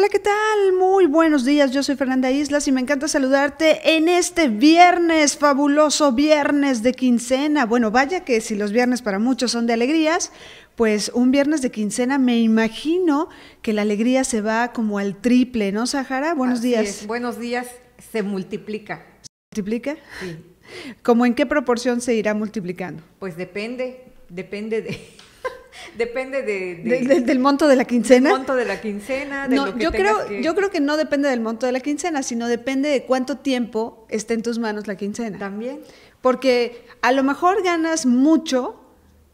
Hola, ¿qué tal? Muy buenos días, yo soy Fernanda Islas y me encanta saludarte en este viernes, fabuloso viernes de quincena. Bueno, vaya que si los viernes para muchos son de alegrías, pues un viernes de quincena me imagino que la alegría se va como al triple, ¿no, Sahara? Buenos días. Buenos días, se multiplica. ¿Se multiplica? Sí. ¿Cómo en qué proporción se irá multiplicando? Pues depende, depende de depende del monto de la quincena. monto de la quincena. yo creo, que... yo creo que no depende del monto de la quincena, sino depende de cuánto tiempo está en tus manos la quincena. También. Porque a lo mejor ganas mucho,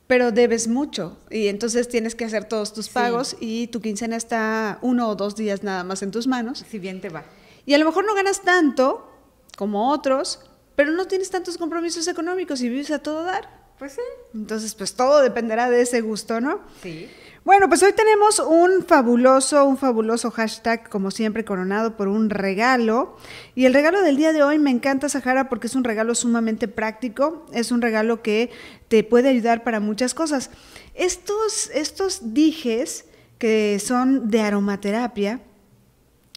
pero debes mucho y entonces tienes que hacer todos tus pagos y tu quincena está uno o dos días nada más en tus manos. Si bien te va. Y a lo mejor no ganas tanto como otros, pero no tienes tantos compromisos económicos y vives a todo dar. Pues sí. Entonces, pues todo dependerá de ese gusto, ¿no? Sí. Bueno, pues hoy tenemos un fabuloso, un fabuloso hashtag, como siempre, coronado por un regalo. Y el regalo del día de hoy me encanta, Sahara, porque es un regalo sumamente práctico, es un regalo que te puede ayudar para muchas cosas. Estos, estos dijes que son de aromaterapia,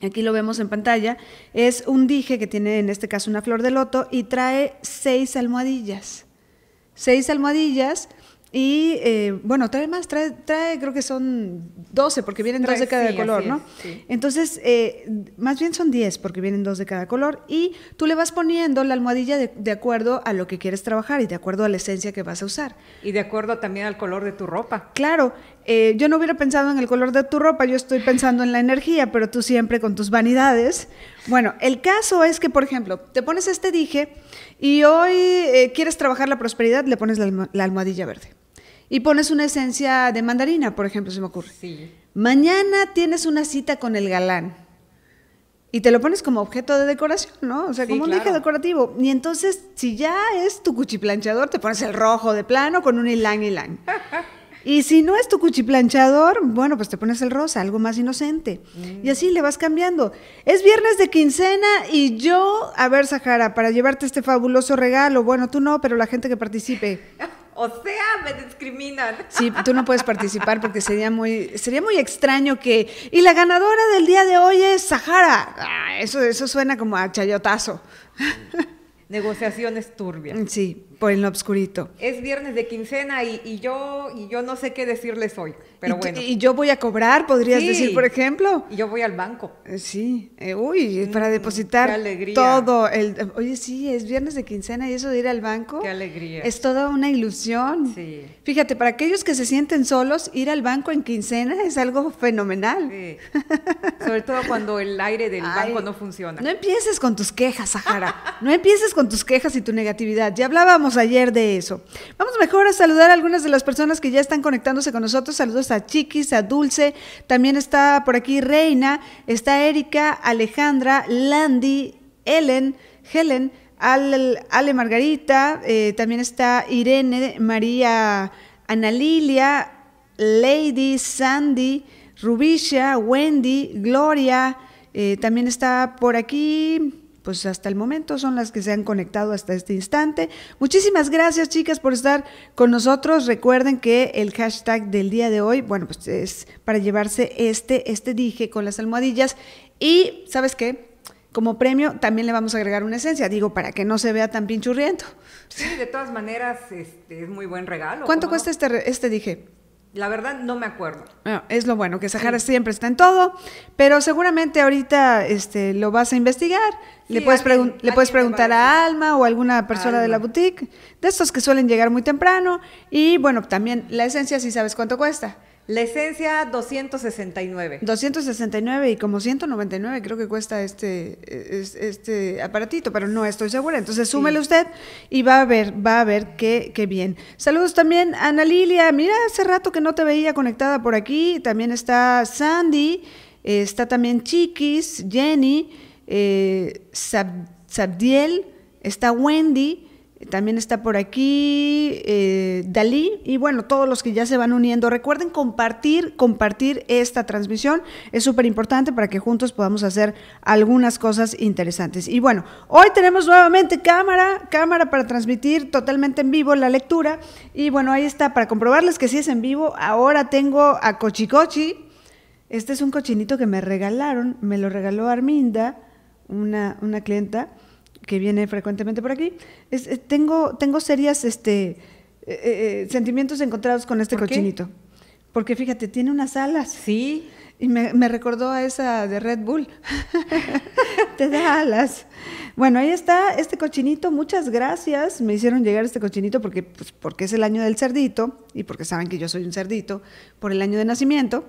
aquí lo vemos en pantalla, es un dije que tiene en este caso una flor de loto y trae seis almohadillas seis almohadillas. Y eh, bueno, trae más, trae, creo que son 12, porque vienen dos de cada color, ¿no? Entonces, eh, más bien son 10, porque vienen dos de cada color, y tú le vas poniendo la almohadilla de, de, acuerdo a lo que quieres trabajar y de acuerdo a la esencia que vas a usar. Y de acuerdo también al color de tu ropa. Claro, eh, yo no hubiera pensado en el color de tu ropa, yo estoy pensando en la energía, pero tú siempre con tus vanidades. Bueno, el caso es que, por ejemplo, te pones este dije y hoy eh, quieres trabajar la prosperidad, le pones la, almohadilla verde. Y pones una esencia de mandarina, por ejemplo, se me ocurre. Sí. Mañana tienes una cita con el galán. Y te lo pones como objeto de decoración, ¿no? O sea, como un dije decorativo. Y entonces, si ya es tu cuchiplanchador, te pones el rojo de plano con un ylang ylang. Y si no es tu cuchiplanchador, bueno, pues te pones el rosa, algo más inocente. Y mm. así le vas cambiando. Es viernes de quincena y yo, a ver, Sahara, para llevarte este fabuloso regalo, bueno, tú no, pero la gente que participe. O sea, me discriminan. Sí, tú no puedes participar porque sería muy, sería muy extraño que. Y la ganadora del día de hoy es Sahara. Ah, eso, eso suena como a chayotazo. Negociaciones turbias. Sí por en lo obscurito. Es viernes de quincena y, yo, y yo no sé qué decirles hoy, pero ¿Y bueno. Y yo voy a cobrar, podrías decir, por ejemplo. Y yo voy al banco. Eh, sí, eh, uy, mm, para depositar todo. El, oye, sí, es viernes de quincena y eso de ir al banco. Qué alegría. Es toda una ilusión. Sí. Fíjate, para aquellos que se sienten solos, ir al banco en quincena es algo fenomenal. Sí. Sobre todo cuando el aire del banco no funciona. No empieces con tus quejas, Sahara. no empieces con tus quejas y tu negatividad. Ya hablábamos ayer de eso. Vamos mejor a saludar a algunas de las personas que ya están conectándose con nosotros. Saludos a Chiquis, a Dulce, también está por aquí Reina, está Erika, Alejandra, Landy, Ellen, Helen, Ale Margarita, eh, también está Irene, María, Ana Lady, Sandy, Rubisha, Wendy, Gloria, eh, también está por aquí pues hasta el momento son las que se han conectado hasta este instante. Muchísimas gracias chicas por estar con nosotros. Recuerden que el hashtag del día de hoy, bueno, pues es para llevarse este, este dije con las almohadillas. Y, ¿sabes qué? Como premio también le vamos a agregar una esencia, digo, para que no se vea tan pinchurriento. Sí, de todas maneras este, es muy buen regalo. ¿Cuánto cuesta este, este dije? La verdad no me acuerdo. Ah, es lo bueno, que Sahara siempre está en todo, pero seguramente ahorita este, lo vas a investigar. le puedes, le puedes preguntar a Alma o alguna persona de la boutique, de estos que suelen llegar muy temprano. Y bueno, también la esencia si sabes cuánto cuesta. La esencia 269. 269 y como 199 creo que cuesta este, e-, este aparatito, pero no estoy segura. Entonces súmele usted y va a ver, va a ver qué, qué bien. Saludos también a Ana Lilia. Mira, hace rato que no te veía conectada por aquí. También está Sandy, está también Chiquis, Jenny, eh, Sabdiel, está Wendy. También está por aquí eh, Dalí y bueno, todos los que ya se van uniendo. Recuerden compartir, compartir esta transmisión. Es súper importante para que juntos podamos hacer algunas cosas interesantes. Y bueno, hoy tenemos nuevamente cámara, cámara para transmitir totalmente en vivo la lectura. Y bueno, ahí está, para comprobarles que sí es en vivo, ahora tengo a Cochicochi. Este es un cochinito que me regalaron, me lo regaló Arminda, una clienta que viene frecuentemente por aquí, eh, tengo, tengo serias este, eh, eh, sentimientos encontrados con este cochinito. Porque fíjate, tiene unas alas. Sí. Y me, me recordó a esa de Red Bull. Te da alas. Bueno, ahí está este cochinito. Muchas gracias. Me hicieron llegar este cochinito porque, pues, porque es el año del cerdito y porque saben que yo soy un cerdito por el año de nacimiento.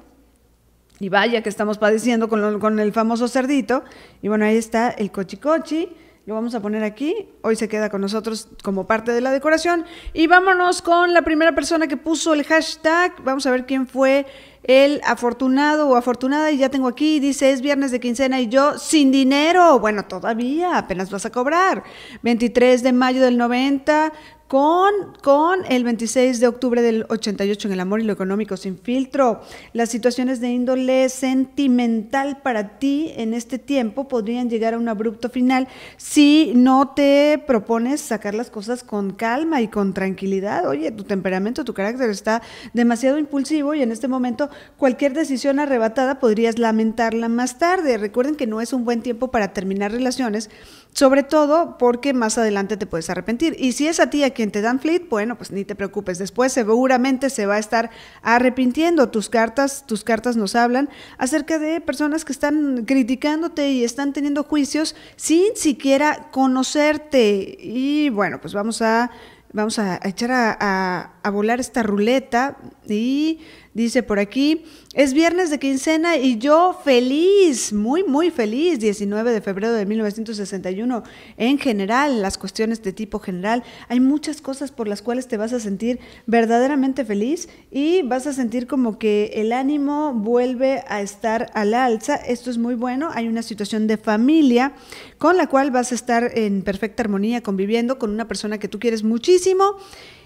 Y vaya que estamos padeciendo con, con el famoso cerdito. Y bueno, ahí está el cochicochi. -cochi lo vamos a poner aquí. Hoy se queda con nosotros como parte de la decoración. Y vámonos con la primera persona que puso el hashtag. Vamos a ver quién fue el afortunado o afortunada. Y ya tengo aquí, dice, es viernes de quincena y yo sin dinero. Bueno, todavía, apenas vas a cobrar. 23 de mayo del 90, con, con el 26 de octubre del 88 en El Amor y lo Económico sin filtro. Las situaciones de índole sentimental para ti en este tiempo podrían llegar a un abrupto final si no te propones sacar las cosas con calma y con tranquilidad. Oye, tu temperamento, tu carácter está demasiado impulsivo y en este momento cualquier decisión arrebatada podrías lamentarla más tarde. Recuerden que no es un buen tiempo para terminar relaciones sobre todo porque más adelante te puedes arrepentir. Y si es a ti a quien te dan flit, bueno, pues ni te preocupes, después seguramente se va a estar arrepintiendo. Tus cartas, tus cartas nos hablan acerca de personas que están criticándote y están teniendo juicios sin siquiera conocerte. Y bueno, pues vamos a vamos a echar a, a volar esta ruleta y dice por aquí. Es viernes de quincena y yo feliz, muy, muy feliz, 19 de febrero de 1961. En general, las cuestiones de tipo general, hay muchas cosas por las cuales te vas a sentir verdaderamente feliz y vas a sentir como que el ánimo vuelve a estar al alza. Esto es muy bueno. Hay una situación de familia con la cual vas a estar en perfecta armonía conviviendo con una persona que tú quieres muchísimo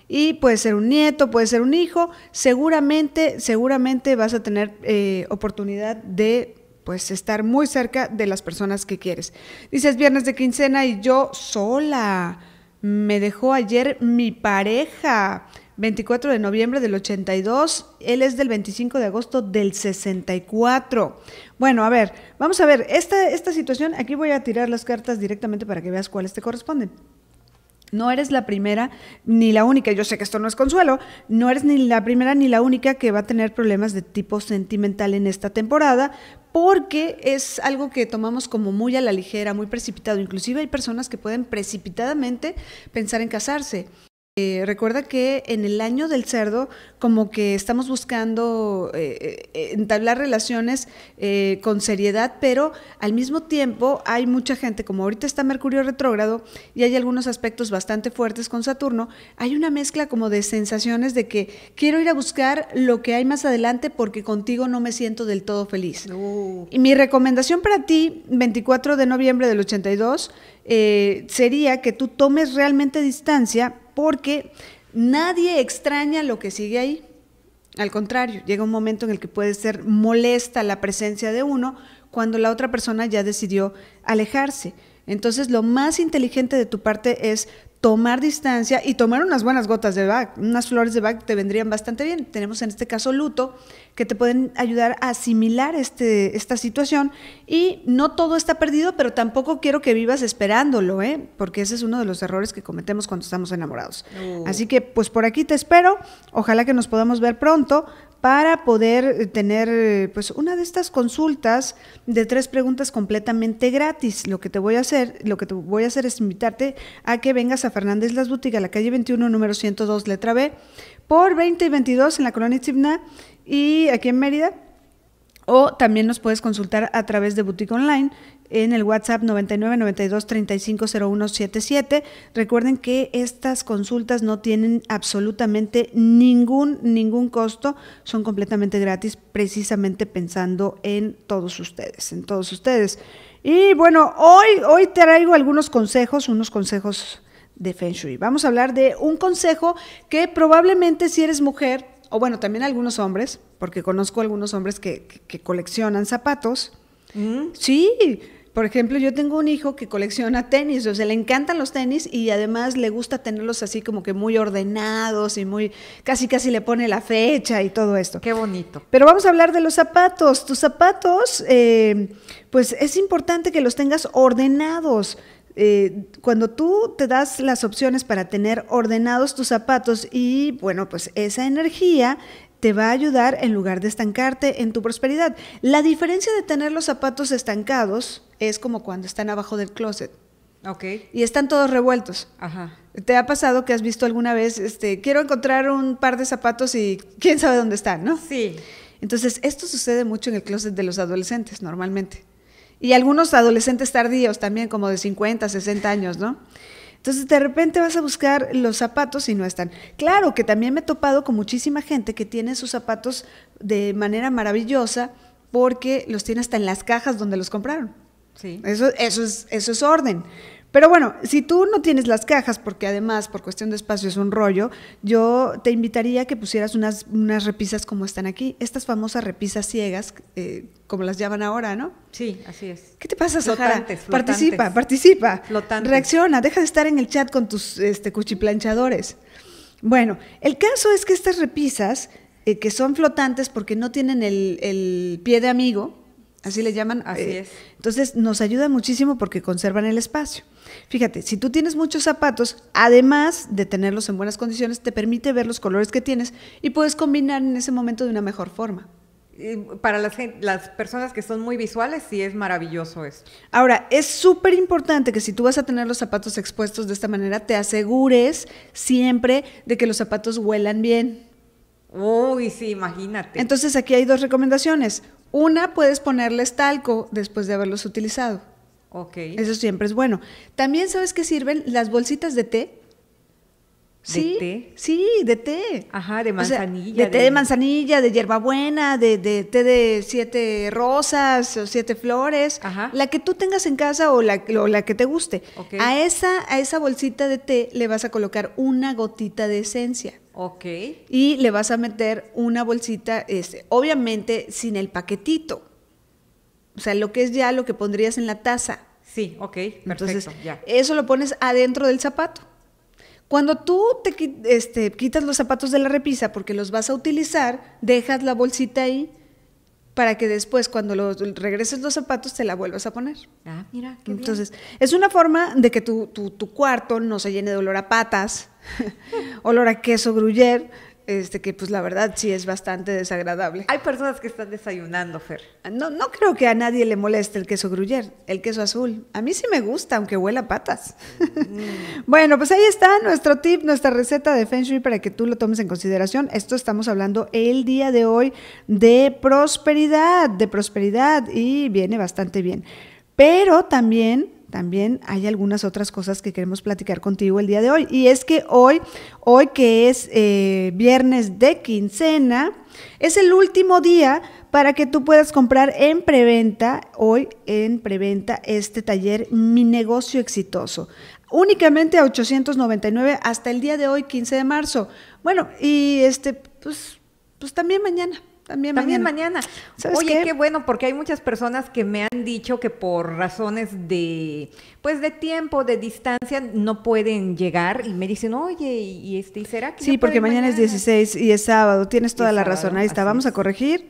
y puede ser un nieto, puede ser un hijo, seguramente, seguramente vas a tener eh, oportunidad de pues estar muy cerca de las personas que quieres. Dices viernes de quincena y yo sola. Me dejó ayer mi pareja. 24 de noviembre del 82, él es del 25 de agosto del 64. Bueno, a ver, vamos a ver, esta, esta situación, aquí voy a tirar las cartas directamente para que veas cuáles te corresponden. No eres la primera ni la única, yo sé que esto no es consuelo, no eres ni la primera ni la única que va a tener problemas de tipo sentimental en esta temporada, porque es algo que tomamos como muy a la ligera, muy precipitado. Inclusive hay personas que pueden precipitadamente pensar en casarse. Eh, recuerda que en el año del cerdo, como que estamos buscando eh, eh, entablar relaciones con seriedad, pero al mismo tiempo hay mucha gente, como ahorita está Mercurio retrógrado y hay algunos aspectos bastante fuertes con Saturno, hay una mezcla como de sensaciones de que quiero ir a buscar lo que hay más adelante porque contigo no me siento del todo feliz. Y mi recomendación para ti, 24 de noviembre del 82, eh, sería que tú tomes realmente distancia porque nadie extraña lo que sigue ahí. Al contrario, llega un momento en el que puede ser molesta la presencia de uno cuando la otra persona ya decidió alejarse. Entonces, lo más inteligente de tu parte es tomar distancia y tomar unas buenas gotas de back Unas flores de back te vendrían bastante bien. Tenemos en este caso luto, que te pueden ayudar a asimilar este, esta situación. Y no todo está perdido, pero tampoco quiero que vivas esperándolo, ¿eh? porque ese es uno de los errores que cometemos cuando estamos enamorados. Uh. Así que pues por aquí te espero. Ojalá que nos podamos ver pronto para poder eh, tener eh, pues una de estas consultas de tres preguntas completamente gratis. Lo que te voy a hacer, lo que te voy a hacer es invitarte a que vengas a Fernández Las Butigas, la calle 21, número 102, letra B, por 20 y 22 en la colonia Chibna y aquí en Mérida. O también nos puedes consultar a través de Boutique Online, en el WhatsApp 9992350177. Recuerden que estas consultas no tienen absolutamente ningún, ningún costo, son completamente gratis, precisamente pensando en todos ustedes, en todos ustedes. Y bueno, hoy, hoy traigo algunos consejos, unos consejos de Feng Shui. Vamos a hablar de un consejo que probablemente si eres mujer, o bueno, también algunos hombres, porque conozco algunos hombres que, coleccionan zapatos. Mm. Sí, por ejemplo, yo tengo un hijo que colecciona tenis, o sea, le encantan los tenis y además le gusta tenerlos así como que muy ordenados y muy, casi casi le pone la fecha y todo esto. Qué bonito. Pero vamos a hablar de los zapatos. Tus zapatos, eh, pues es importante que los tengas ordenados. Eh, cuando tú te das las opciones para tener ordenados tus zapatos y bueno, pues esa energía te va a ayudar en lugar de estancarte en tu prosperidad. La diferencia de tener los zapatos estancados es como cuando están abajo del closet. Ok. Y están todos revueltos. Ajá. ¿Te ha pasado que has visto alguna vez, este, quiero encontrar un par de zapatos y quién sabe dónde están, ¿no? Sí. Entonces, esto sucede mucho en el closet de los adolescentes normalmente. Y algunos adolescentes tardíos también, como de 50, 60 años, ¿no? Entonces de repente vas a buscar los zapatos y no están. Claro que también me he topado con muchísima gente que tiene sus zapatos de manera maravillosa porque los tiene hasta en las cajas donde los compraron. Sí. Eso, eso, es, eso es orden. Pero bueno, si tú no tienes las cajas, porque además por cuestión de espacio es un rollo, yo te invitaría a que pusieras unas, unas repisas como están aquí, estas famosas repisas ciegas, eh, como las llaman ahora, ¿no? Sí, así es. ¿Qué te pasa, flotantes. Participa, participa. Flotantes. Reacciona, deja de estar en el chat con tus este, cuchiplanchadores. Bueno, el caso es que estas repisas, eh, que son flotantes porque no tienen el, pie de amigo, así le llaman. Así eh, es. Entonces nos ayuda muchísimo porque conservan el espacio. Fíjate, si tú tienes muchos zapatos, además de tenerlos en buenas condiciones, te permite ver los colores que tienes y puedes combinar en ese momento de una mejor forma. Para las, personas que son muy visuales, sí es maravilloso eso. Ahora, es súper importante que si tú vas a tener los zapatos expuestos de esta manera, te asegures siempre de que los zapatos huelan bien. Uy, sí, imagínate. Entonces aquí hay dos recomendaciones. Una, puedes ponerles talco después de haberlos utilizado. Eso siempre es bueno. También, ¿sabes qué sirven? Las bolsitas de té. ¿De ¿Sí? té? Sí, de té. Ajá, de manzanilla. de, té de manzanilla, de hierbabuena, de, de, té de siete rosas o siete flores. Ajá. La que tú tengas en casa o la, la que te guste. A, esa, a esa bolsita de té le vas a colocar una gotita de esencia. Ok. Y le vas a meter una bolsita, este, obviamente sin el paquetito o sea, lo que es ya lo que pondrías en la taza. Sí, ok, perfecto, Entonces, Eso lo pones adentro del zapato. Cuando tú te este, quitas los zapatos de la repisa porque los vas a utilizar, dejas la bolsita ahí para que después cuando los, regreses los zapatos te la vuelvas a poner. Ah, mira. Entonces, es una forma de que tu, tu, cuarto no se llene de olor a patas, olor a queso gruyer, este, que pues la verdad sí es bastante desagradable. Hay personas que están desayunando, Fer. No, no creo que a nadie le moleste el queso gruyer, el queso azul. A mí sí me gusta, aunque huela patas. Mm. bueno, pues ahí está nuestro tip, nuestra receta de Feng Shui para que tú lo tomes en consideración. Esto estamos hablando el día de hoy de prosperidad, de prosperidad y viene bastante bien. Pero también también hay algunas otras cosas que queremos platicar contigo el día de hoy. Y es que hoy, hoy que es eh, viernes de quincena, es el último día para que tú puedas comprar en preventa, hoy en preventa, este taller Mi negocio exitoso. Únicamente a 899 hasta el día de hoy, 15 de marzo. Bueno, y este, pues, pues también mañana también, mañana. mañana. Oye, qué? bueno, porque hay muchas personas que me han dicho que por razones de, pues, de tiempo, de distancia, no pueden llegar y me dicen, oye, y este, será que sí? porque mañana, es 16 y es sábado. Tienes toda la razón. Ahí está. Vamos a corregir.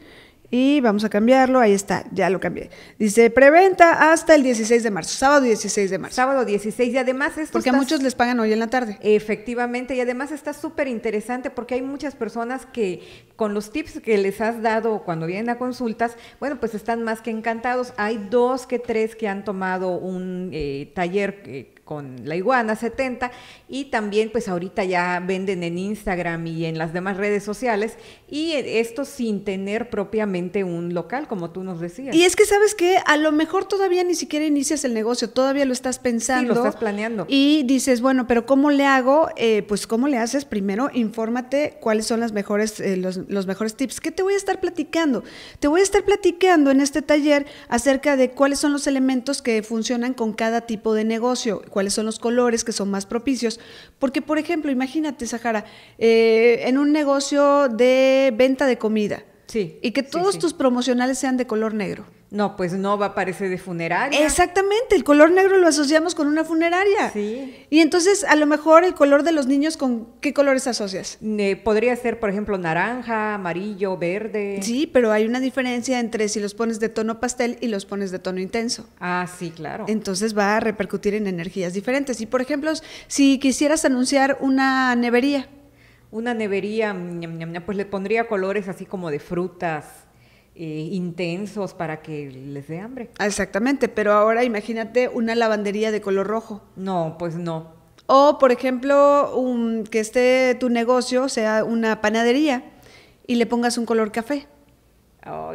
Y vamos a cambiarlo, ahí está, ya lo cambié. Dice, preventa hasta el 16 de marzo, sábado 16 de marzo. Sábado 16 y además esto Porque a muchos les pagan hoy en la tarde. Efectivamente, y además está súper interesante porque hay muchas personas que con los tips que les has dado cuando vienen a consultas, bueno, pues están más que encantados. Hay dos que tres que han tomado un eh, taller. que eh, con la iguana 70 y también pues ahorita ya venden en Instagram y en las demás redes sociales y esto sin tener propiamente un local como tú nos decías. Y es que sabes que a lo mejor todavía ni siquiera inicias el negocio, todavía lo estás pensando. lo estás planeando. Y dices, bueno, pero ¿cómo le hago? Eh, pues ¿cómo le haces? Primero infórmate cuáles son las mejores, eh, los, mejores tips. que te voy a estar platicando? Te voy a estar platicando en este taller acerca de cuáles son los elementos que funcionan con cada tipo de negocio cuáles son los colores que son más propicios. Porque, por ejemplo, imagínate, Sahara, eh, en un negocio de venta de comida. Sí, y que todos tus promocionales sean de color negro. No, pues no va a parecer de funeraria. Exactamente, el color negro lo asociamos con una funeraria. Sí. Y entonces, a lo mejor el color de los niños, ¿con qué colores asocias? podría ser, por ejemplo, naranja, amarillo, verde. Sí, pero hay una diferencia entre si los pones de tono pastel y los pones de tono intenso. Ah, sí, claro. Entonces va a repercutir en energías diferentes. Y por ejemplo, si quisieras anunciar una nevería. Una nevería, mm, pues le pondría colores así como de frutas eh, intensos para que les dé hambre. Ah, exactamente, pero ahora imagínate una lavandería de color rojo. No, pues no. O, por ejemplo, un, que esté tu negocio, sea una panadería, y le pongas un color café.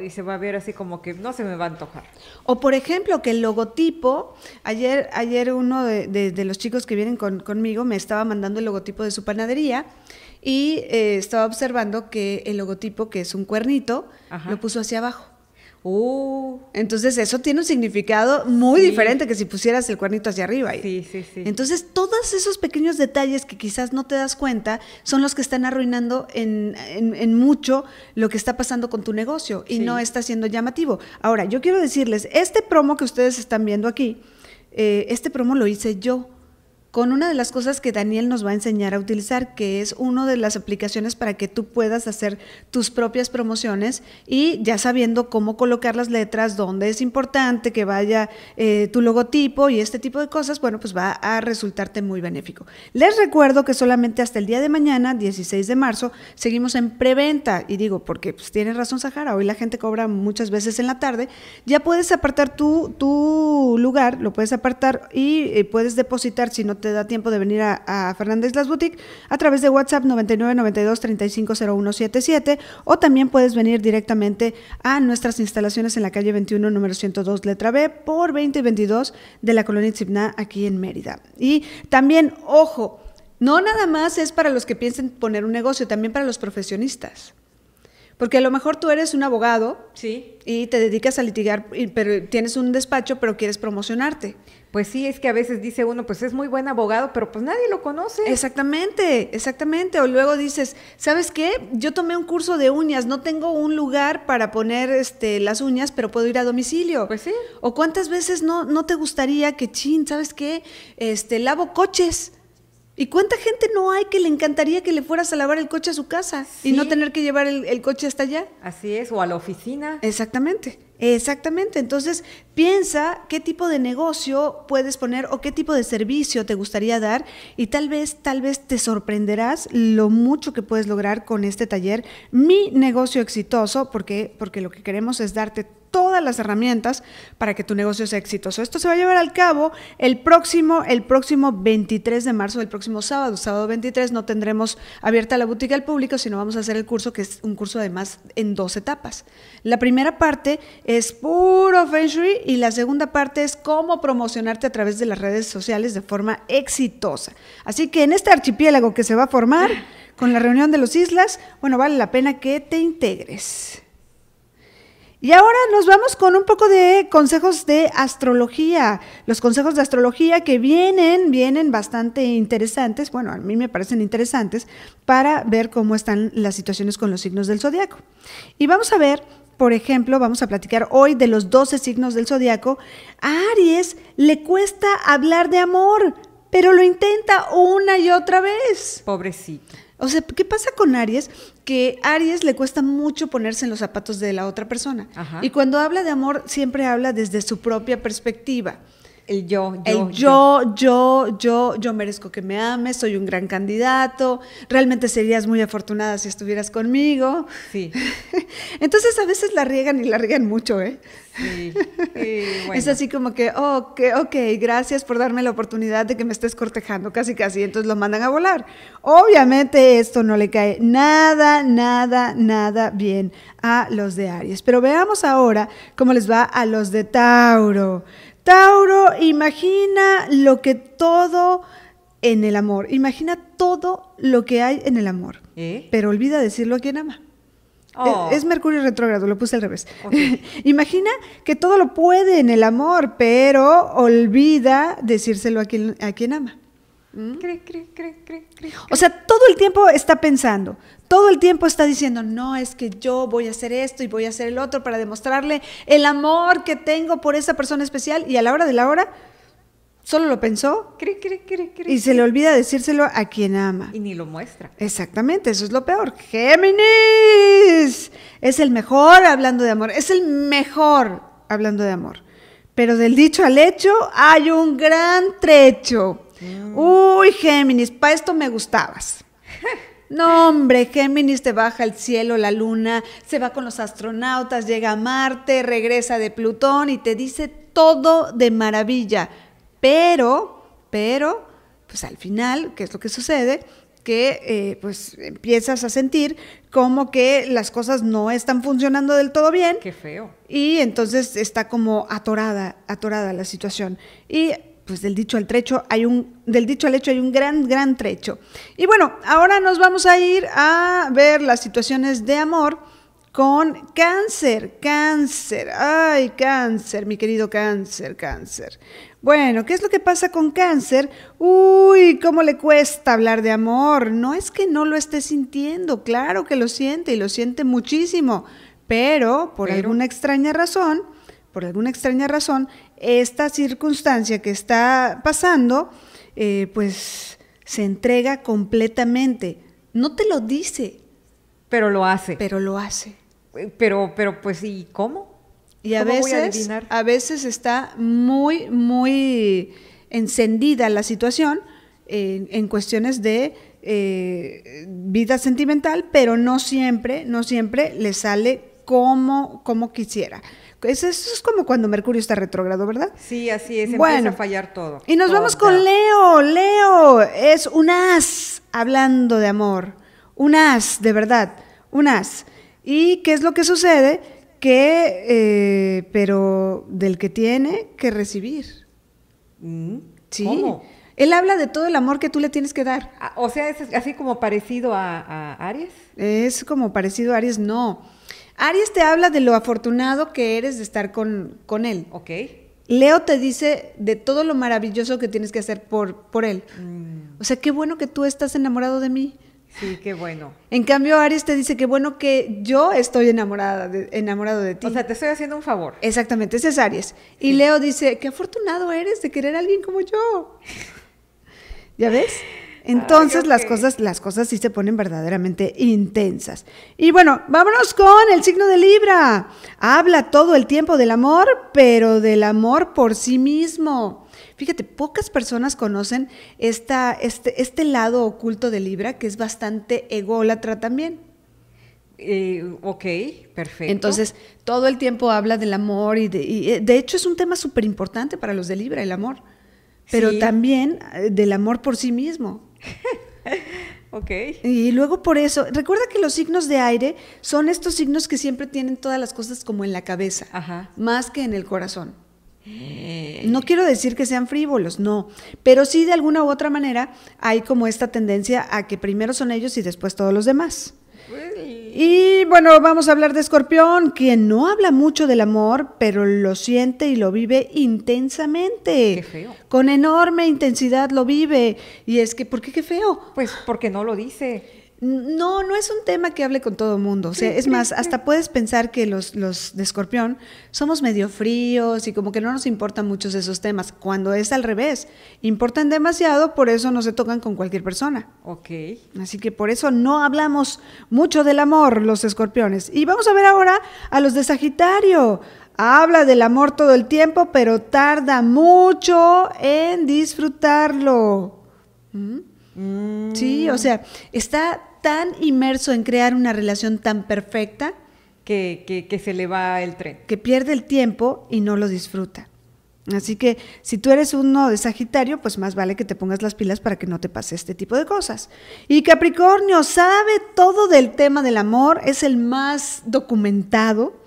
y se va a ver así como que no se me va a antojar. O, por ejemplo, que el logotipo, ayer, ayer uno de, los chicos que vienen conmigo me estaba mandando el logotipo de su panadería y eh, estaba observando que el logotipo, que es un cuernito, lo puso hacia abajo. Uh. entonces eso tiene un significado muy diferente que si pusieras el cuernito hacia arriba. Sí, Entonces todos esos pequeños detalles que quizás no te das cuenta son los que están arruinando en, mucho lo que está pasando con tu negocio y no está siendo llamativo. Ahora, yo quiero decirles, este promo que ustedes están viendo aquí, eh, este promo lo hice yo con una de las cosas que Daniel nos va a enseñar a utilizar, que es una de las aplicaciones para que tú puedas hacer tus propias promociones y ya sabiendo cómo colocar las letras, dónde es importante que vaya eh, tu logotipo y este tipo de cosas, bueno, pues va a resultarte muy benéfico. Les recuerdo que solamente hasta el día de mañana, 16 de marzo, seguimos en preventa y digo, porque pues, tienes razón Sahara, hoy la gente cobra muchas veces en la tarde, ya puedes apartar tu, tu lugar, lo puedes apartar y eh, puedes depositar si no te da tiempo de venir a, Fernández Las Boutique, a través de WhatsApp 9992-350177 o también puedes venir directamente a nuestras instalaciones en la calle 21, número 102, letra B, por 2022 de la colonia Zipna aquí en Mérida. Y también, ojo, no nada más es para los que piensen poner un negocio, también para los profesionistas. Porque a lo mejor tú eres un abogado sí. y te dedicas a litigar, pero tienes un despacho, pero quieres promocionarte. Pues sí, es que a veces dice uno, pues es muy buen abogado, pero pues nadie lo conoce. Exactamente, exactamente. O luego dices, ¿sabes qué? Yo tomé un curso de uñas, no tengo un lugar para poner este, las uñas, pero puedo ir a domicilio. Pues sí. O cuántas veces no, no te gustaría que, chin, ¿sabes qué? Este, lavo coches ¿Y cuánta gente no hay que le encantaría que le fueras a lavar el coche a su casa y no tener que llevar el, coche hasta allá? Así es, o a la oficina. Exactamente, exactamente. Entonces, piensa qué tipo de negocio puedes poner o qué tipo de servicio te gustaría dar y tal vez, tal vez te sorprenderás lo mucho que puedes lograr con este taller. Mi negocio exitoso, porque, porque lo que queremos es darte todas las herramientas para que tu negocio sea exitoso. Esto se va a llevar al cabo el próximo, el próximo 23 de marzo, el próximo sábado, sábado 23, no tendremos abierta la boutique al público, sino vamos a hacer el curso, que es un curso además en dos etapas. La primera parte es puro Feng y la segunda parte es cómo promocionarte a través de las redes sociales de forma exitosa. Así que en este archipiélago que se va a formar con la reunión de los islas, bueno, vale la pena que te integres. Y ahora nos vamos con un poco de consejos de astrología. Los consejos de astrología que vienen, vienen bastante interesantes, bueno, a mí me parecen interesantes, para ver cómo están las situaciones con los signos del zodiaco. Y vamos a ver, por ejemplo, vamos a platicar hoy de los 12 signos del zodiaco. A Aries le cuesta hablar de amor, pero lo intenta una y otra vez. Pobrecita. O sea, ¿qué pasa con Aries? Que a Aries le cuesta mucho ponerse en los zapatos de la otra persona. Y cuando habla de amor, siempre habla desde su propia perspectiva. El yo, yo. El yo, yo, yo, yo merezco que me ames, soy un gran candidato, realmente serías muy afortunada si estuvieras conmigo. Sí. Entonces a veces la riegan y la riegan mucho, ¿eh? Sí. Es así como que, oh, ok, gracias por darme la oportunidad de que me estés cortejando, casi casi. Entonces lo mandan a volar. Obviamente esto no le cae nada, nada, nada bien a los de Aries. Pero veamos ahora cómo les va a los de Tauro. Tauro, imagina lo que todo en el amor, imagina todo lo que hay en el amor, pero olvida decirlo a quien ama. Es oh. Mercurio retrógrado, lo puse al revés. Imagina que todo lo puede en el amor, pero olvida decírselo a quien, ama. o sea, todo el tiempo está pensando, todo el tiempo está diciendo, no, es que yo voy a hacer esto y voy a hacer el otro para demostrarle el amor que tengo por esa persona especial y a la hora de la hora solo lo pensó y se le olvida decírselo a quien ama. Y ni lo muestra. Exactamente, eso es lo peor. Géminis es el mejor hablando de amor, es el mejor hablando de amor. Pero del dicho al hecho hay un gran trecho. Mm. Uy, Géminis, para esto me gustabas. No, hombre, Géminis te baja el cielo, la luna, se va con los astronautas, llega a Marte, regresa de Plutón y te dice todo de maravilla. Pero, pero, pues al final, ¿qué es lo que sucede? que eh, pues empiezas a sentir como que las cosas no están funcionando del todo bien. Qué feo. Y entonces está como atorada, atorada la situación. Y pues del dicho al trecho hay un del dicho al hecho hay un gran gran trecho. Y bueno, ahora nos vamos a ir a ver las situaciones de amor con cáncer, cáncer. Ay, cáncer, mi querido cáncer, cáncer. Bueno, ¿qué es lo que pasa con cáncer? Uy, ¿cómo le cuesta hablar de amor? No es que no lo esté sintiendo, claro que lo siente y lo siente muchísimo, pero por alguna extraña razón, por alguna extraña razón, esta circunstancia que está pasando, eh, pues se entrega completamente. No te lo dice. Pero lo hace. Pero lo hace. Eh, pero, pero, pues, ¿y cómo? Y a veces, a, a, veces está muy, muy encendida la situación en, cuestiones de eh, vida sentimental, pero no siempre, no siempre le sale como, como quisiera. Eso es como cuando Mercurio está retrógrado, ¿verdad? Sí, así es, empieza a fallar todo. Y nos vamos con Leo. Leo es un as hablando de amor. Un as, de verdad. Un as. ¿Y qué es lo que sucede? Que, eh, pero del que tiene que recibir. Mm, ¿Cómo? Él habla de todo el amor que tú le tienes que dar. Ah, o sea, es así como parecido a Aries. Es como parecido a Aries, no. Aries te habla de lo afortunado que eres de estar con, él. Ok. Leo te dice de todo lo maravilloso que tienes que hacer por, por él. Mm. O sea, qué bueno que tú estás enamorado de mí. Sí, qué bueno. En cambio, Aries te dice que bueno que yo estoy enamorada de, enamorado de ti. O sea, te estoy haciendo un favor. Exactamente, ese es Aries. Y Leo dice, qué afortunado eres de querer a alguien como yo. ¿Ya ves? Entonces las cosas, las cosas sí se ponen verdaderamente intensas. Y bueno, vámonos con el signo de Libra. Habla todo el tiempo del amor, pero del amor por sí mismo. Fíjate, pocas personas conocen esta, este, este lado oculto de Libra que es bastante ególatra también. Eh, ok, perfecto. Entonces, todo el tiempo habla del amor y de, eh, hecho es un tema súper importante para los de Libra, el amor, pero también eh, del amor por sí mismo. ok. Y luego por eso, recuerda que los signos de aire son estos signos que siempre tienen todas las cosas como en la cabeza, más que en el corazón. Eh. No quiero decir que sean frívolos, no, pero sí de alguna u otra manera hay como esta tendencia a que primero son ellos y después todos los demás. Y bueno, vamos a hablar de Escorpión, quien no habla mucho del amor, pero lo siente y lo vive intensamente. Qué feo. Con enorme intensidad lo vive. Y es que, ¿por qué qué feo? Pues porque no lo dice. No, no es un tema que hable con todo el mundo. O sea, es más, hasta puedes pensar que los, de escorpión somos medio fríos y como que no nos importan muchos de esos temas, cuando es al revés. Importan demasiado, por eso no se tocan con cualquier persona. Ok. Así que por eso no hablamos mucho del amor, los escorpiones. Y vamos a ver ahora a los de Sagitario. Habla del amor todo el tiempo, pero tarda mucho en disfrutarlo. ¿Mm? Mm. Sí, o sea, está tan inmerso en crear una relación tan perfecta que, se le va el tren. Que pierde el tiempo y no lo disfruta. Así que si tú eres uno de Sagitario, pues más vale que te pongas las pilas para que no te pase este tipo de cosas. Y Capricornio sabe todo del tema del amor, es el más documentado,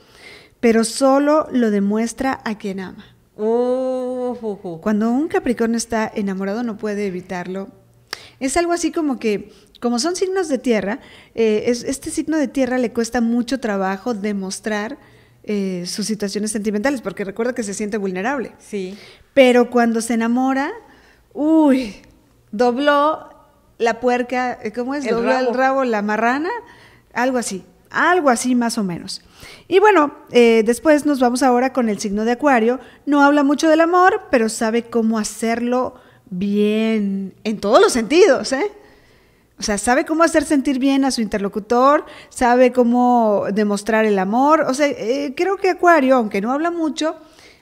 pero solo lo demuestra a quien ama. Cuando un Capricornio está enamorado no puede evitarlo. Es algo así como que como son signos de tierra, eh, este signo de tierra le cuesta mucho trabajo demostrar eh, sus situaciones sentimentales, porque recuerda que se siente vulnerable. Sí. Pero cuando se enamora, uy, dobló la puerca, eh, ¿cómo es? El dobló el rabo la marrana, algo así, algo así más o menos. Y bueno, después nos vamos ahora con el signo de Acuario. No habla mucho del amor, pero sabe cómo hacerlo bien, en todos los sentidos, ¿eh? O sea, sabe cómo hacer sentir bien a su interlocutor, sabe cómo demostrar el amor. O sea, eh, creo que Acuario, aunque no habla mucho,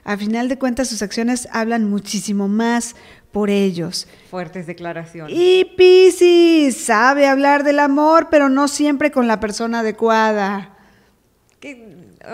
a final de cuentas sus acciones hablan muchísimo más por ellos. Fuertes declaraciones. Y Piscis sabe hablar del amor, pero no siempre con la persona adecuada.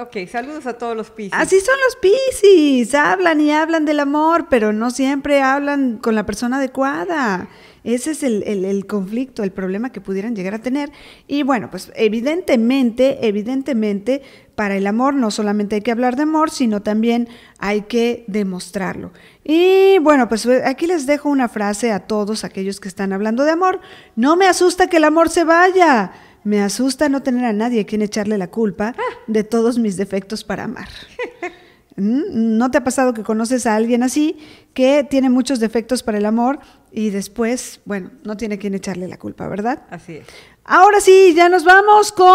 Ok, saludos a todos los Pisces. Así son los Piscis, hablan y hablan del amor, pero no siempre hablan con la persona adecuada. Ese es el, conflicto, el problema que pudieran llegar a tener. Y bueno, pues evidentemente, evidentemente, para el amor no solamente hay que hablar de amor, sino también hay que demostrarlo. Y bueno, pues aquí les dejo una frase a todos aquellos que están hablando de amor. No me asusta que el amor se vaya. Me asusta no tener a nadie a quien echarle la culpa ah. de todos mis defectos para amar. ¿Mm? ¿No te ha pasado que conoces a alguien así que tiene muchos defectos para el amor y después, bueno, no tiene quien echarle la culpa, ¿verdad? Así es. Ahora sí, ya nos vamos con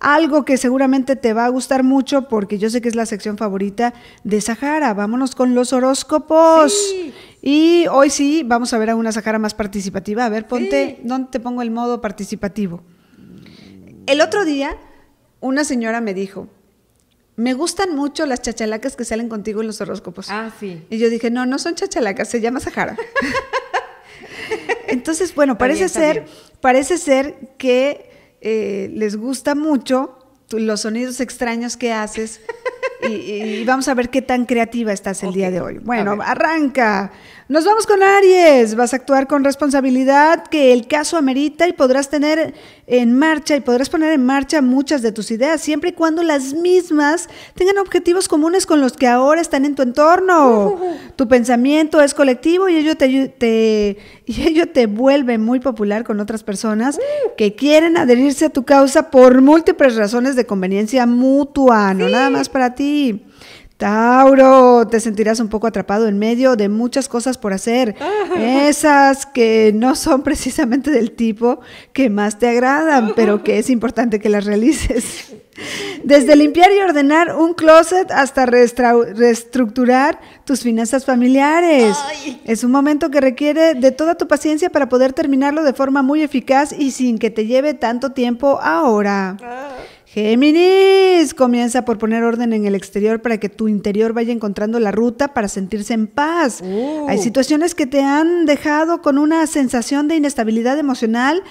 algo que seguramente te va a gustar mucho porque yo sé que es la sección favorita de Sahara. Vámonos con los horóscopos. Y hoy sí, vamos a ver a una Sahara más participativa. A ver, ponte, ¿dónde te pongo el modo participativo? El otro día, una señora me dijo, me gustan mucho las chachalacas que salen contigo en los horóscopos. Ah, sí. Y yo dije, no, no son chachalacas, se llama Sahara. Entonces, bueno, parece ser, parece ser que eh, les gusta mucho los sonidos extraños que haces. Y, vamos a ver qué tan creativa estás el día de hoy. Bueno, arranca. Nos vamos con Aries. Vas a actuar con responsabilidad que el caso amerita y podrás tener en marcha y podrás poner en marcha muchas de tus ideas, siempre y cuando las mismas tengan objetivos comunes con los que ahora están en tu entorno. Tu pensamiento es colectivo y ello te, y ello te vuelve muy popular con otras personas uh. que quieren adherirse a tu causa por múltiples razones de conveniencia mutua, no nada más para ti. Tauro, te sentirás un poco atrapado en medio de muchas cosas por hacer, ah. esas que no son precisamente del tipo que más te agradan, pero que es importante que las realices. Desde limpiar y ordenar un closet hasta reestructurar tus finanzas familiares. Es un momento que requiere de toda tu paciencia para poder terminarlo de forma muy eficaz y sin que te lleve tanto tiempo ahora. Ah. Géminis, comienza por poner orden en el exterior para que tu interior vaya encontrando la ruta para sentirse en paz. Uh. Hay situaciones que te han dejado con una sensación de inestabilidad emocional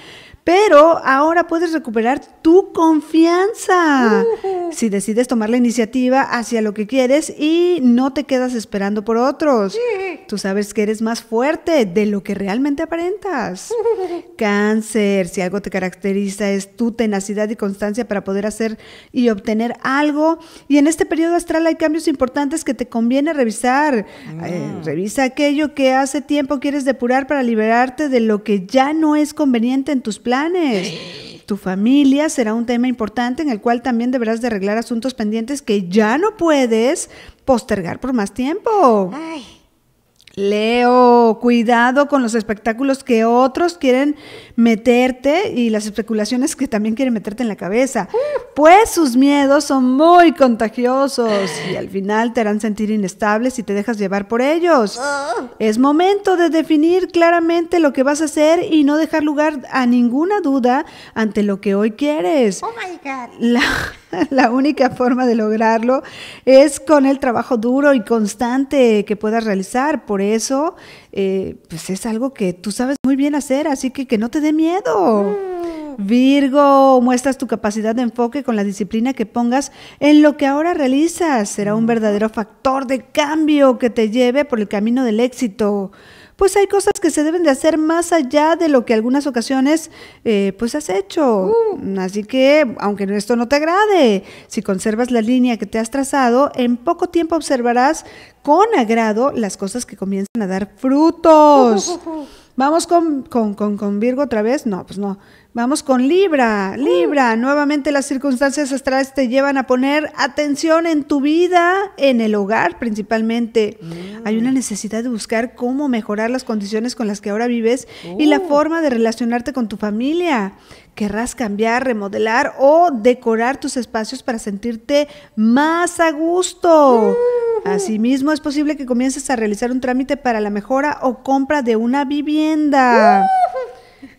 pero ahora puedes recuperar tu confianza si decides tomar la iniciativa hacia lo que quieres y no te quedas esperando por otros. Tú sabes que eres más fuerte de lo que realmente aparentas. Cáncer, si algo te caracteriza es tu tenacidad y constancia para poder hacer y obtener algo. Y en este periodo astral hay cambios importantes que te conviene revisar. Mm. Eh, revisa aquello que hace tiempo quieres depurar para liberarte de lo que ya no es conveniente en tus planes tu familia será un tema importante en el cual también deberás de arreglar asuntos pendientes que ya no puedes postergar por más tiempo. Ay. Leo, cuidado con los espectáculos que otros quieren meterte y las especulaciones que también quieren meterte en la cabeza. Pues sus miedos son muy contagiosos y al final te harán sentir inestable si te dejas llevar por ellos. Ah. Es momento de definir claramente lo que vas a hacer y no dejar lugar a ninguna duda ante lo que hoy quieres. Oh my God. La única forma de lograrlo es con el trabajo duro y constante que puedas realizar. Por eso, eh, pues es algo que tú sabes muy bien hacer, así que que no te dé miedo. Mm. Virgo, muestras tu capacidad de enfoque con la disciplina que pongas en lo que ahora realizas. Será un verdadero factor de cambio que te lleve por el camino del éxito pues hay cosas que se deben de hacer más allá de lo que algunas ocasiones eh, pues has hecho. Uh. Así que, aunque esto no te agrade, si conservas la línea que te has trazado, en poco tiempo observarás con agrado las cosas que comienzan a dar frutos. Vamos con, con, con, con Virgo otra vez. No, pues no. Vamos con Libra. Libra, nuevamente las circunstancias astrales te llevan a poner atención en tu vida, en el hogar principalmente. Mm. Hay una necesidad de buscar cómo mejorar las condiciones con las que ahora vives y la uh. forma de relacionarte con tu familia. Querrás cambiar, remodelar o decorar tus espacios para sentirte más a gusto. Mm. Asimismo, es posible que comiences a realizar un trámite para la mejora o compra de una vivienda. Uh.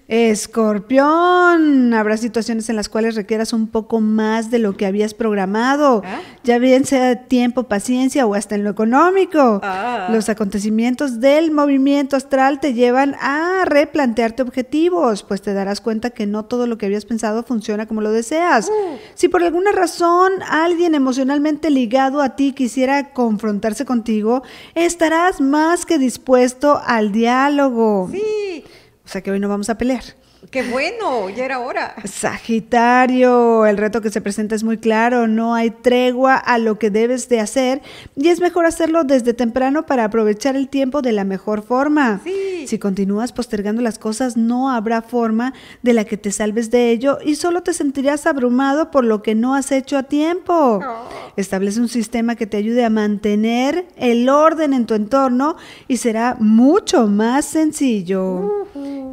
Escorpión, habrá situaciones en las cuales requieras un poco más de lo que habías programado, ah. ya bien sea tiempo, paciencia o hasta en lo económico. Ah. Los acontecimientos del movimiento astral te llevan a replantearte objetivos, pues te darás cuenta que no todo lo que habías pensado funciona como lo deseas. Uh. Si por alguna razón alguien emocionalmente ligado a ti quisiera confrontarse contigo, estarás más que dispuesto al diálogo. Sí. O sea que hoy no vamos a pelear. Qué bueno, ya era hora. Sagitario, el reto que se presenta es muy claro, no hay tregua a lo que debes de hacer y es mejor hacerlo desde temprano para aprovechar el tiempo de la mejor forma. Si continúas postergando las cosas, no habrá forma de la que te salves de ello y solo te sentirás abrumado por lo que no has hecho a tiempo. Oh. Establece un sistema que te ayude a mantener el orden en tu entorno y será mucho más sencillo.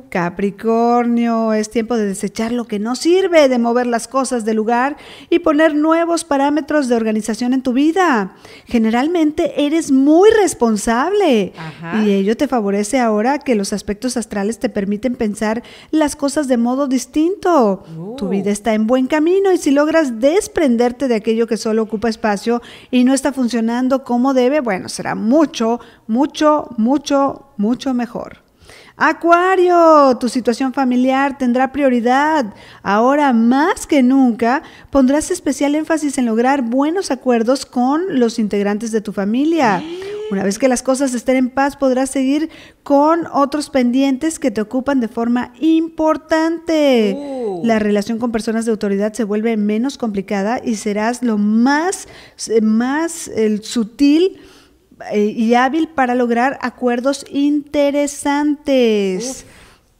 Capricornio es tiempo de desechar lo que no sirve, de mover las cosas de lugar y poner nuevos parámetros de organización en tu vida. Generalmente eres muy responsable y ello te favorece ahora que los aspectos astrales te permiten pensar las cosas de modo distinto. Tu uh. vida está en buen camino y si logras desprenderte de aquello que solo ocupa espacio y no está funcionando como debe, bueno, será mucho, mucho, mucho, mucho mejor. Acuario, tu situación familiar tendrá prioridad. Ahora más que nunca pondrás especial énfasis en lograr buenos acuerdos con los integrantes de tu familia. Una vez que las cosas estén en paz, podrás seguir con otros pendientes que te ocupan de forma importante. Oh. La relación con personas de autoridad se vuelve menos complicada y serás lo más, eh, más el sutil eh, y hábil para lograr acuerdos interesantes.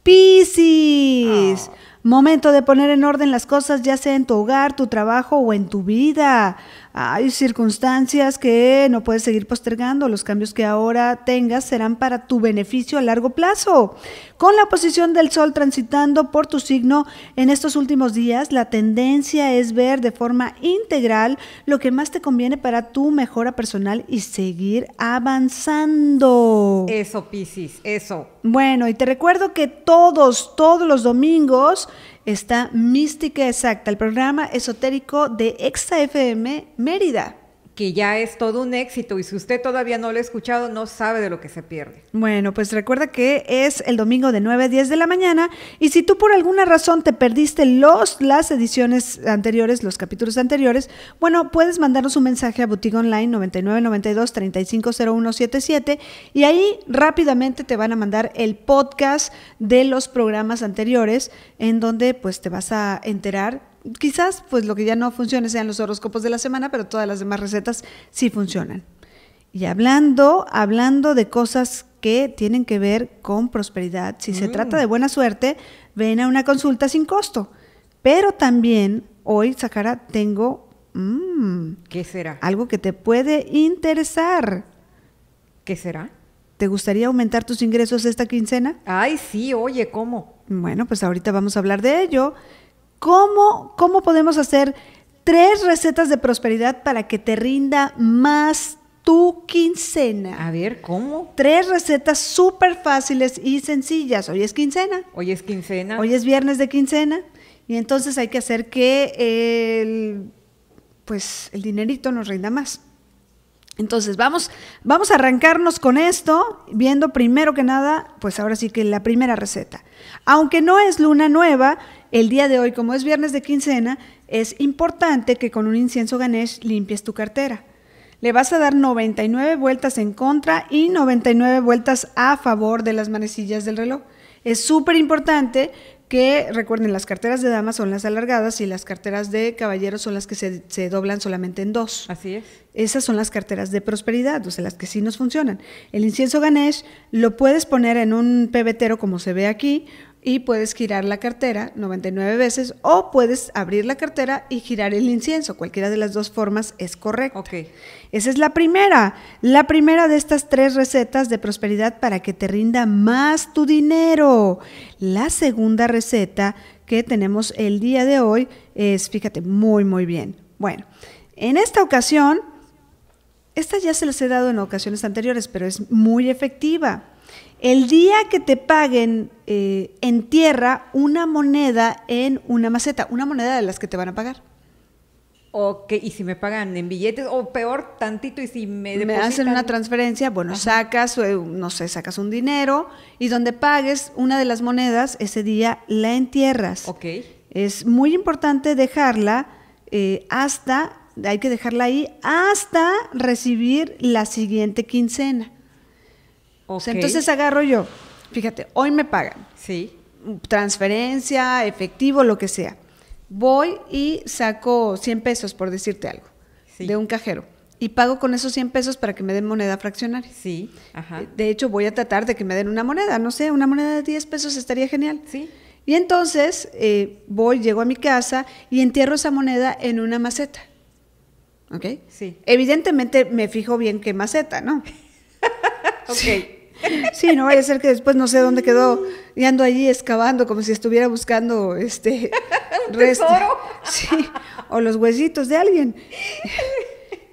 Piscis. Ah. Momento de poner en orden las cosas, ya sea en tu hogar, tu trabajo o en tu vida. Hay circunstancias que no puedes seguir postergando. Los cambios que ahora tengas serán para tu beneficio a largo plazo. Con la posición del Sol transitando por tu signo en estos últimos días, la tendencia es ver de forma integral lo que más te conviene para tu mejora personal y seguir avanzando. Eso, Piscis, eso. Bueno, y te recuerdo que todos, todos los domingos, esta mística exacta, el programa esotérico de Exa FM Mérida que ya es todo un éxito y si usted todavía no lo ha escuchado, no sabe de lo que se pierde. Bueno, pues recuerda que es el domingo de 9 a 10 de la mañana y si tú por alguna razón te perdiste los, las ediciones anteriores, los capítulos anteriores, bueno, puedes mandarnos un mensaje a Boutique Online 9992 350177 y ahí rápidamente te van a mandar el podcast de los programas anteriores en donde pues te vas a enterar Quizás, pues lo que ya no funcione sean los horóscopos de la semana, pero todas las demás recetas sí funcionan. Y hablando, hablando de cosas que tienen que ver con prosperidad, si se mm. trata de buena suerte, ven a una consulta sin costo. Pero también hoy, Sahara, tengo... Mmm, ¿Qué será? Algo que te puede interesar. ¿Qué será? ¿Te gustaría aumentar tus ingresos esta quincena? Ay, sí, oye, ¿cómo? Bueno, pues ahorita vamos a hablar de ello. ¿Cómo, podemos hacer tres recetas de prosperidad para que te rinda más tu quincena. A ver, ¿cómo? Tres recetas súper fáciles y sencillas. Hoy es quincena. Hoy es quincena. Hoy es viernes de quincena. Y entonces hay que hacer que el, pues, el dinerito nos rinda más. Entonces vamos, vamos a arrancarnos con esto, viendo primero que nada, pues ahora sí que la primera receta. Aunque no es luna nueva, el día de hoy, como es viernes de quincena, es importante que con un incienso Ganesh limpies tu cartera. Le vas a dar 99 vueltas en contra y 99 vueltas a favor de las manecillas del reloj. Es súper importante que recuerden, las carteras de damas son las alargadas y las carteras de caballeros son las que se, doblan solamente en dos. Así es. Esas son las carteras de prosperidad, o sea, las que sí nos funcionan. El incienso Ganesh lo puedes poner en un pebetero como se ve aquí y puedes girar la cartera 99 veces o puedes abrir la cartera y girar el incienso. Cualquiera de las dos formas es correcta. Esa es la primera, la primera de estas tres recetas de prosperidad para que te rinda más tu dinero. La segunda receta que tenemos el día de hoy es, fíjate, muy, muy bien. Bueno, en esta ocasión, esta ya se las he dado en ocasiones anteriores, pero es muy efectiva. El día que te paguen, eh, entierra una moneda en una maceta, una moneda de las que te van a pagar. Ok, y si me pagan en billetes, o peor tantito, y si me depositan... hacen una transferencia, bueno, sacas, eh, no sé, sacas un dinero, y donde pagues una de las monedas, ese día la entierras. Ok. Es muy importante dejarla eh, hasta, hay que dejarla ahí, hasta recibir la siguiente quincena. Entonces agarro yo, fíjate, hoy me pagan. Sí. Transferencia, efectivo, lo que sea. Voy y saco 100 pesos, por decirte algo, de un cajero. Y pago con esos 100 pesos para que me den moneda fraccionaria. Sí. Ajá. Eh, de hecho, voy a tratar de que me den una moneda. No sé, una moneda de 10 pesos estaría genial. Sí. Y entonces eh, voy, llego a mi casa y entierro esa moneda en una maceta. ¿Ok? Sí. Evidentemente me fijo bien qué maceta, ¿no? ok. Sí, no vaya a ser que después no sé dónde quedó y ando allí excavando como si estuviera buscando este ¿Un Sí, o los huesitos de alguien.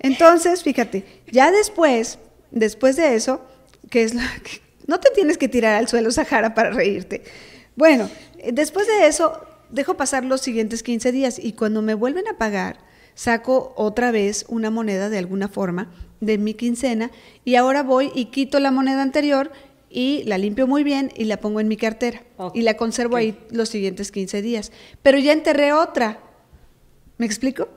Entonces, fíjate, ya después, después de eso, que es lo que, no te tienes que tirar al suelo Sahara para reírte. Bueno, después de eso, dejo pasar los siguientes 15 días y cuando me vuelven a pagar, saco otra vez una moneda de alguna forma de mi quincena y ahora voy y quito la moneda anterior y la limpio muy bien y la pongo en mi cartera y la conservo ahí los siguientes 15 días. Pero ya enterré otra. ¿Me explico?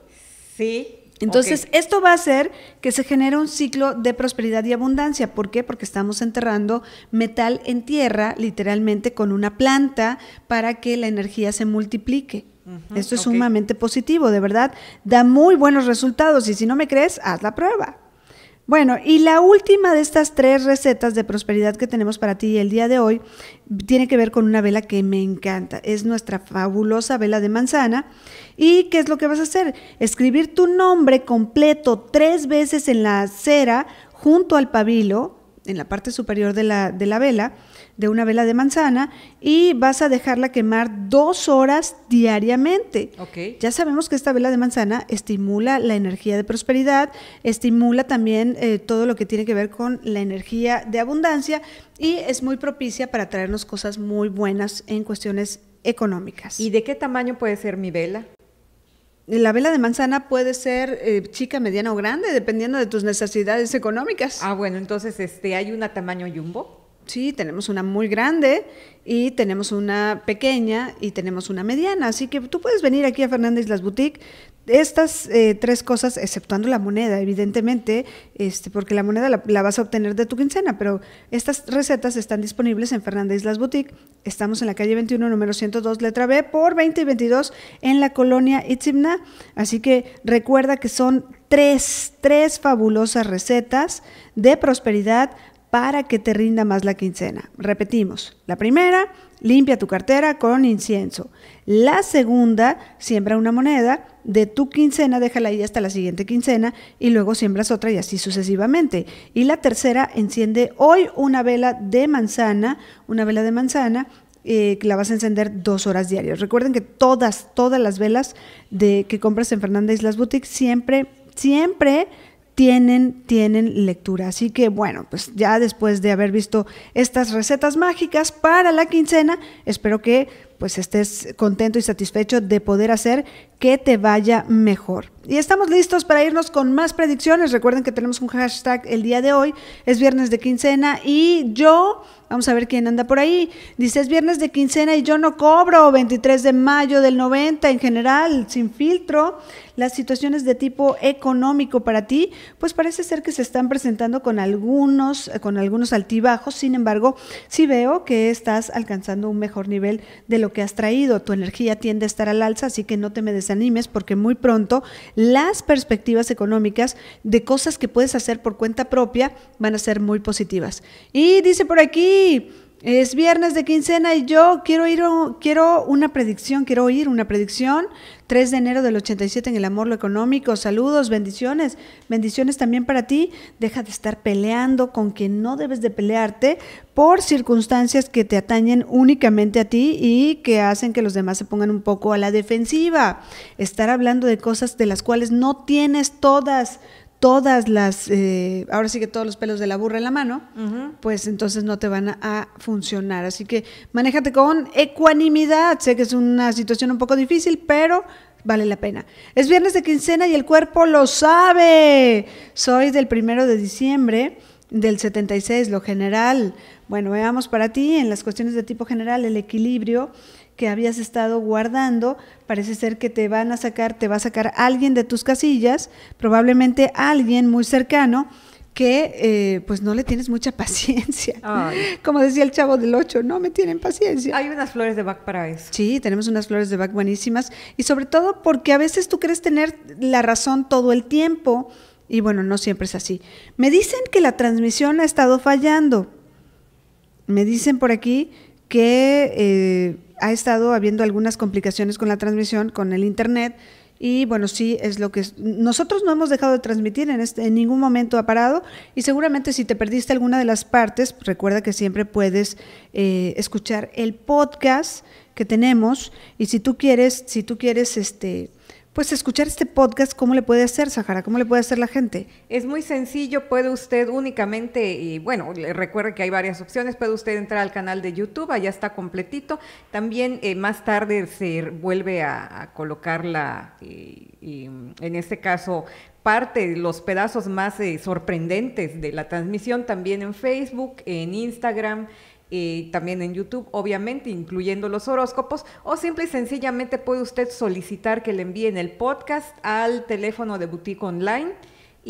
Sí. Entonces, esto va a hacer que se genere un ciclo de prosperidad y abundancia. ¿Por qué? Porque estamos enterrando metal en tierra, literalmente, con una planta para que la energía se multiplique. Esto es sumamente positivo, de verdad, da muy buenos resultados y si no me crees, haz la prueba. Bueno, y la última de estas tres recetas de prosperidad que tenemos para ti el día de hoy tiene que ver con una vela que me encanta. Es nuestra fabulosa vela de manzana. ¿Y qué es lo que vas a hacer? Escribir tu nombre completo tres veces en la cera junto al pabilo, en la parte superior de la vela de una vela de manzana y vas a dejarla quemar dos horas diariamente. Ya sabemos que esta vela de manzana estimula la energía de prosperidad, estimula también eh, todo lo que tiene que ver con la energía de abundancia y es muy propicia para traernos cosas muy buenas en cuestiones económicas. ¿Y de qué tamaño puede ser mi vela? La vela de manzana puede ser eh, chica, mediana o grande, dependiendo de tus necesidades económicas. Ah, bueno, entonces este, hay una tamaño jumbo. Sí, tenemos una muy grande y tenemos una pequeña y tenemos una mediana. Así que tú puedes venir aquí a Fernández Las Boutique. Estas eh, tres cosas, exceptuando la moneda, evidentemente, este, porque la moneda la, vas a obtener de tu quincena, pero estas recetas están disponibles en Fernández Las Boutique. Estamos en la calle 21, número 102, letra B, por 20 y 22, en la colonia Itzimna. Así que recuerda que son tres, tres fabulosas recetas de prosperidad para que te rinda más la quincena. Repetimos, la primera, limpia tu cartera con incienso. La segunda, siembra una moneda de tu quincena, déjala ahí hasta la siguiente quincena y luego siembras otra y así sucesivamente. Y la tercera, enciende hoy una vela de manzana, una vela de manzana eh, que la vas a encender dos horas diarias. Recuerden que todas, todas las velas de, que compras en Fernanda Islas Boutique siempre, siempre tienen, tienen lectura. Así que bueno, pues ya después de haber visto estas recetas mágicas para la quincena, espero que pues estés contento y satisfecho de poder hacer que te vaya mejor. Y estamos listos para irnos con más predicciones. Recuerden que tenemos un hashtag el día de hoy. Es viernes de quincena y yo, vamos a ver quién anda por ahí. Dice, es viernes de quincena y yo no cobro. 23 de mayo del 90 en general, sin filtro. Las situaciones de tipo económico para ti, pues parece ser que se están presentando con algunos, eh, con algunos altibajos. Sin embargo, sí veo que estás alcanzando un mejor nivel de lo que has traído. Tu energía tiende a estar al alza, así que no te me desanimes porque muy pronto las perspectivas económicas de cosas que puedes hacer por cuenta propia van a ser muy positivas. Y dice por aquí, es viernes de quincena y yo quiero ir, quiero una predicción, quiero oír una predicción. 3 de enero del 87 en el amor, lo económico. Saludos, bendiciones. Bendiciones también para ti. Deja de estar peleando con quien no debes de pelearte por circunstancias que te atañen únicamente a ti y que hacen que los demás se pongan un poco a la defensiva. Estar hablando de cosas de las cuales no tienes todas todas las, eh, ahora sí que todos los pelos de la burra en la mano, pues entonces no te van a, funcionar. Así que manéjate con ecuanimidad. Sé que es una situación un poco difícil, pero vale la pena. Es viernes de quincena y el cuerpo lo sabe. Soy del primero de diciembre del 76, lo general. Bueno, veamos para ti en las cuestiones de tipo general el equilibrio que habías estado guardando. Parece ser que te van a sacar, te va a sacar alguien de tus casillas, probablemente alguien muy cercano que eh, pues no le tienes mucha paciencia. Como decía el chavo del 8, no me tienen paciencia. Hay unas flores de back para eso. Sí, tenemos unas flores de back buenísimas y sobre todo porque a veces tú quieres tener la razón todo el tiempo y bueno, no siempre es así. Me dicen que la transmisión ha estado fallando. Me dicen por aquí que eh, ha estado habiendo algunas complicaciones con la transmisión, con el Internet. Y bueno, sí, es lo que nosotros no hemos dejado de transmitir, en, este, en ningún momento ha parado y seguramente si te perdiste alguna de las partes, recuerda que siempre puedes eh, escuchar el podcast que tenemos y si tú quieres, si tú quieres este, pues escuchar este podcast, ¿cómo le puede hacer, Sahara? ¿Cómo le puede hacer la gente? Es muy sencillo, puede usted únicamente, y bueno, recuerde que hay varias opciones, puede usted entrar al canal de YouTube, allá está completito. También eh, más tarde se vuelve a, colocar la, y, en este caso, parte, de los pedazos más eh, sorprendentes de la transmisión también en Facebook, en Instagram y eh, también en YouTube, obviamente, incluyendo los horóscopos, o simple y sencillamente puede usted solicitar que le envíen el podcast al teléfono de Boutique Online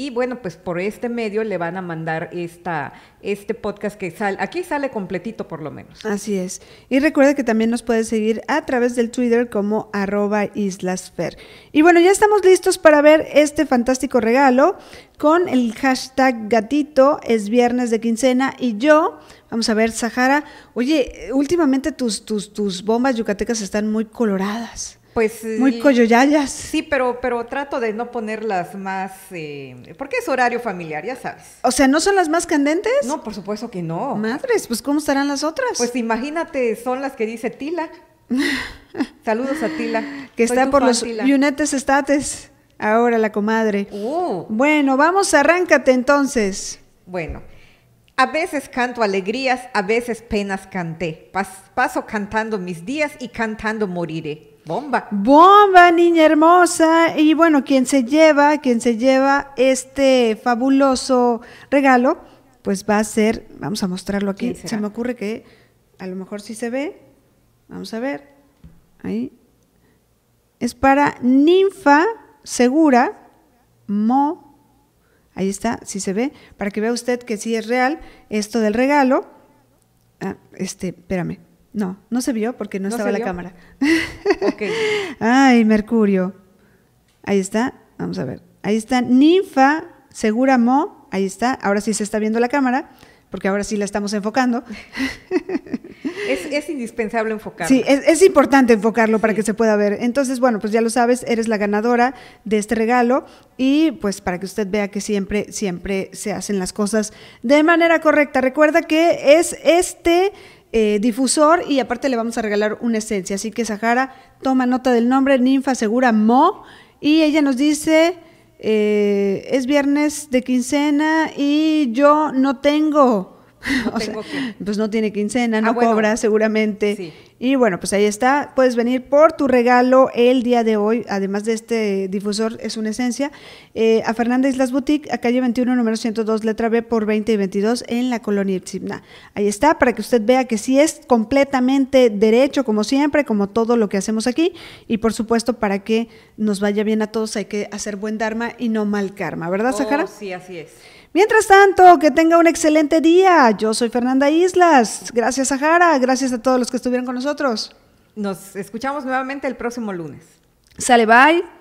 y bueno, pues por este medio le van a mandar esta, este podcast que sale, aquí sale completito por lo menos. Así es. Y recuerda que también nos puedes seguir a través del Twitter como arroba islasfer. Y bueno, ya estamos listos para ver este fantástico regalo con el hashtag gatito, es viernes de quincena y yo... Vamos a ver, Sahara. Oye, últimamente tus, tus, tus bombas yucatecas están muy coloradas pues... Muy coyoyayas. Sí, pero, pero trato de no ponerlas más... Eh, porque es horario familiar, ya sabes. O sea, ¿no son las más candentes? No, por supuesto que no. Madres, pues ¿cómo estarán las otras? Pues imagínate, son las que dice Tila. Saludos a Tila. Que está por los Tila. estates. Ahora la comadre. Uh. Bueno, vamos, arráncate entonces. Bueno, a veces canto alegrías, a veces penas canté. paso cantando mis días y cantando moriré. Bomba. Bomba, niña hermosa. Y bueno, quien se lleva, quien se lleva este fabuloso regalo, pues va a ser, vamos a mostrarlo aquí. Se me ocurre que a lo mejor sí se ve. Vamos a ver. Ahí. Es para Ninfa Segura Mo. Ahí está, sí se ve, para que vea usted que sí es real esto del regalo. Ah, este, espérame, no, no se vio porque no, estaba la cámara. Ay, Mercurio. Ahí está. Vamos a ver. Ahí está. Ninfa, Segura Mo. Ahí está. Ahora sí se está viendo la cámara porque ahora sí la estamos enfocando. es, indispensable enfocarlo. Sí, es, importante enfocarlo para que se pueda ver. Entonces, bueno, pues ya lo sabes, eres la ganadora de este regalo y pues para que usted vea que siempre, siempre se hacen las cosas de manera correcta. Recuerda que es este eh, difusor y aparte le vamos a regalar una esencia. Así que Sahara toma nota del nombre Ninfa Segura Mo y ella nos dice, eh, es viernes de quincena y yo no tengo o sea, Pues no tiene quincena, ah, no cobra seguramente. Y bueno, pues ahí está. Puedes venir por tu regalo el día de hoy, además de este difusor, es una esencia, eh, a Fernández Las Boutique, a calle 21, número 102, letra B, por 20 y 22, en la colonia Ipsibna. Ahí está, para que usted vea que sí es completamente derecho, como siempre, como todo lo que hacemos aquí. Y por supuesto, para que nos vaya bien a todos, hay que hacer buen Dharma y no mal karma, ¿verdad, Sahara? Oh, sí, así es. Mientras tanto, que tenga un excelente día. Yo soy Fernanda Islas. Gracias a Jara, gracias a todos los que estuvieron con nosotros. Nos escuchamos nuevamente el próximo lunes. Sale, bye.